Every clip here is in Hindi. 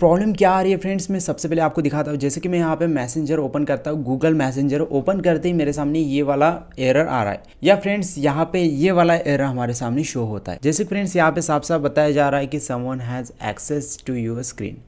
प्रॉब्लम क्या आ रही है फ्रेंड्स मैं सबसे पहले आपको दिखाता हूँ जैसे कि मैं यहाँ पे मैसेंजर ओपन करता हूँ गूगल मैसेंजर ओपन करते ही मेरे सामने ये वाला एरर आ रहा है या फ्रेंड्स यहाँ पे ये वाला एरर हमारे सामने शो होता है जैसे फ्रेंड्स यहाँ पे साफ साफ बताया जा रहा है कि someone has access to your screen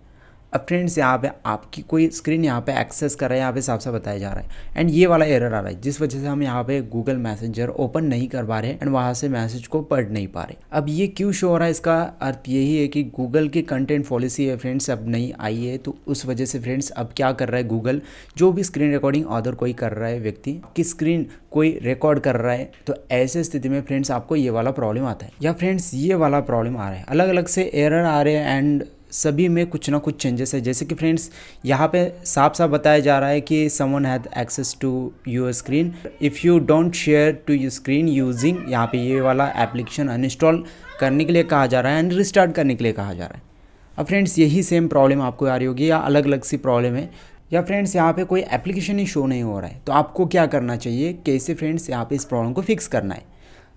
अब फ्रेंड्स यहाँ पे आपकी कोई स्क्रीन यहाँ पे एक्सेस कर रहा है यहाँ पे साफ साफ बताया जा रहा है एंड ये वाला एरर आ रहा है जिस वजह से हम यहाँ पे गूगल मैसेंजर ओपन नहीं कर पा रहे हैं एंड वहाँ से मैसेज को पढ़ नहीं पा रहे अब ये क्यों शो हो रहा है इसका अर्थ यही है कि गूगल की कंटेंट पॉलिसी है फ्रेंड्स अब नहीं आई है तो उस वजह से फ्रेंड्स अब क्या कर रहा है गूगल जो भी स्क्रीन रिकॉर्डिंग अदर कोई कर रहा है व्यक्ति की स्क्रीन कोई रिकॉर्ड कर रहा है तो ऐसे स्थिति में फ्रेंड्स आपको ये वाला प्रॉब्लम आता है या फ्रेंड्स ये वाला प्रॉब्लम आ रहा है अलग अलग से एरर आ रहे हैं एंड सभी में कुछ ना कुछ चेंजेस है जैसे कि फ्रेंड्स यहाँ पे साफ साफ बताया जा रहा है कि someone has access to your screen if you don't share to your screen using यहाँ पे ये वाला एप्लीकेशन अनइंस्टॉल करने के लिए कहा जा रहा है एंड रिस्टार्ट करने के लिए कहा जा रहा है अब फ्रेंड्स यही सेम प्रॉब्लम आपको आ रही होगी या अलग अलग सी प्रॉब्लम है या फ्रेंड्स यहाँ पे कोई एप्लीकेशन ही शो नहीं हो रहा है तो आपको क्या करना चाहिए कैसे फ्रेंड्स यहाँ पे इस प्रॉब्लम को फिक्स करना है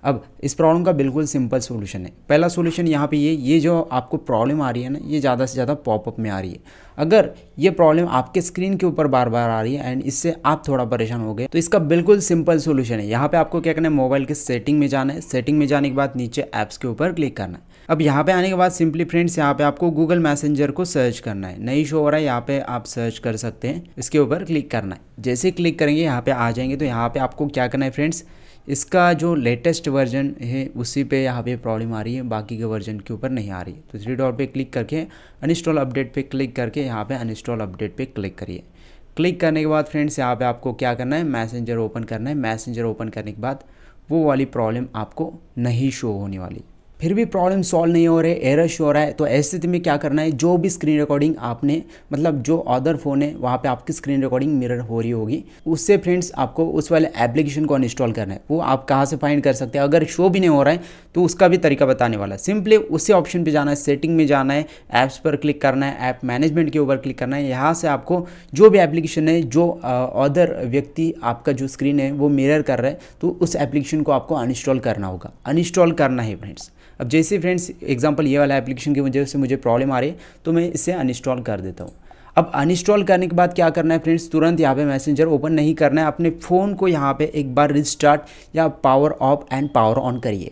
अब इस प्रॉब्लम का बिल्कुल सिंपल सोल्यूशन है पहला सोल्यूशन यहाँ पे ये ये जो आपको प्रॉब्लम आ रही है ना ये ज़्यादा से ज़्यादा पॉपअप में आ रही है अगर ये प्रॉब्लम आपके स्क्रीन के ऊपर बार बार आ रही है एंड इससे आप थोड़ा परेशान हो गए तो इसका बिल्कुल सिंपल सोल्यूशन है यहाँ पे आपको क्या करना है मोबाइल के सेटिंग में जाना है सेटिंग में जाने के बाद नीचे ऐप्स के ऊपर क्लिक करना है अब यहाँ पे आने के बाद सिंपली फ्रेंड्स यहाँ पे आपको गूगल मैसेंजर को सर्च करना है नई शो हो रहा है यहाँ पे आप सर्च कर सकते हैं इसके ऊपर क्लिक करना है जैसे क्लिक करेंगे यहाँ पे आ जाएंगे तो यहाँ पे आपको क्या करना है फ्रेंड्स इसका जो लेटेस्ट वर्जन है उसी पे यहाँ पे प्रॉब्लम आ रही है बाकी के वर्जन के ऊपर नहीं आ रही है तो थ्री डॉट पे क्लिक करके अनइंस्टॉल अपडेट पे क्लिक करके यहाँ पे अनइंस्टॉल अपडेट पे क्लिक करिए क्लिक करने के बाद फ्रेंड्स यहाँ पे आपको क्या करना है मैसेंजर ओपन करना है मैसेंजर ओपन करने के बाद वो वाली प्रॉब्लम आपको नहीं शो होने वाली फिर भी प्रॉब्लम सॉल्व नहीं हो रहे एरर शो हो रहा है तो ऐसी स्थिति में क्या करना है जो भी स्क्रीन रिकॉर्डिंग आपने मतलब जो अदर फ़ोन है वहाँ पे आपकी स्क्रीन रिकॉर्डिंग मिरर हो रही होगी उससे फ्रेंड्स आपको उस वाले एप्लीकेशन को इंस्टॉल करना है वो आप कहाँ से फाइंड कर सकते हैं अगर शो भी नहीं हो रहा है तो उसका भी तरीका बताने वाला है सिंपली उसी ऑप्शन पर जाना है सेटिंग में जाना है ऐप्स पर क्लिक करना है ऐप मैनेजमेंट के ऊपर क्लिक करना है यहाँ से आपको जो भी एप्लीकेशन है जो अदर व्यक्ति आपका जो स्क्रीन है वो मिरर कर रहा है तो उस एप्लीकेशन को आपको अनइंस्टॉल करना होगा अनइंस्टॉल करना है फ्रेंड्स अब जैसे फ्रेंड्स एग्जांपल ये वाला एप्लीकेशन की वजह से मुझे प्रॉब्लम आ रही है तो मैं इसे अनइंस्टॉल कर देता हूँ अब अनइंस्टॉल करने के बाद क्या करना है फ्रेंड्स तुरंत यहाँ पे मैसेंजर ओपन नहीं करना है अपने फ़ोन को यहाँ पे एक बार रिस्टार्ट या power off and power on करिए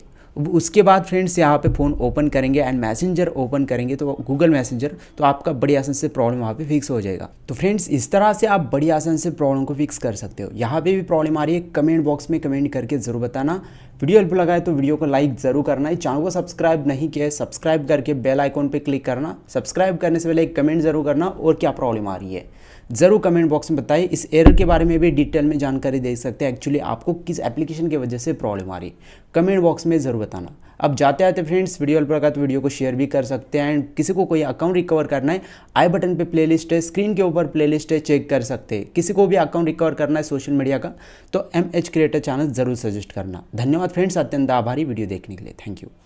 उसके बाद फ्रेंड्स यहाँ पे फ़ोन ओपन करेंगे एंड मैसेंजर ओपन करेंगे तो गूगल मैसेंजर तो आपका बड़ी आसान से प्रॉब्लम वहाँ पे फिक्स हो जाएगा तो फ्रेंड्स इस तरह से आप बड़ी आसान से प्रॉब्लम को फिक्स कर सकते हो यहाँ पे भी प्रॉब्लम आ रही है कमेंट बॉक्स में कमेंट करके ज़रूर बताना वीडियो हेल्पफुल लगा है तो वीडियो को लाइक जरूर करना है चैनल को सब्सक्राइब नहीं किया है सब्सक्राइब करके बेल आइकॉन पर क्लिक करना सब्सक्राइब करने से पहले एक कमेंट जरूर करना और क्या प्रॉब्लम आ रही है ज़रूर कमेंट बॉक्स में बताइए इस एरर के बारे में भी डिटेल में जानकारी दे सकते हैं एक्चुअली आपको किस एप्लीकेशन की वजह से प्रॉब्लम आ रही है कमेंट बॉक्स में ज़रूर बताना अब जाते आते तो फ्रेंड्स वीडियो हेल्प लगा तो वीडियो को शेयर भी कर सकते हैं एंड किसी को कोई अकाउंट रिकवर करना है आई बटन पे प्लेलिस्ट है स्क्रीन के ऊपर प्लेलिस्ट है चेक कर सकते हैं किसी को भी अकाउंट रिकवर करना है सोशल मीडिया का तो एम एच क्रिएटर चैनल ज़रूर सजेस्ट करना धन्यवाद फ्रेंड्स अत्यंत आभारी वीडियो देखने के लिए थैंक यू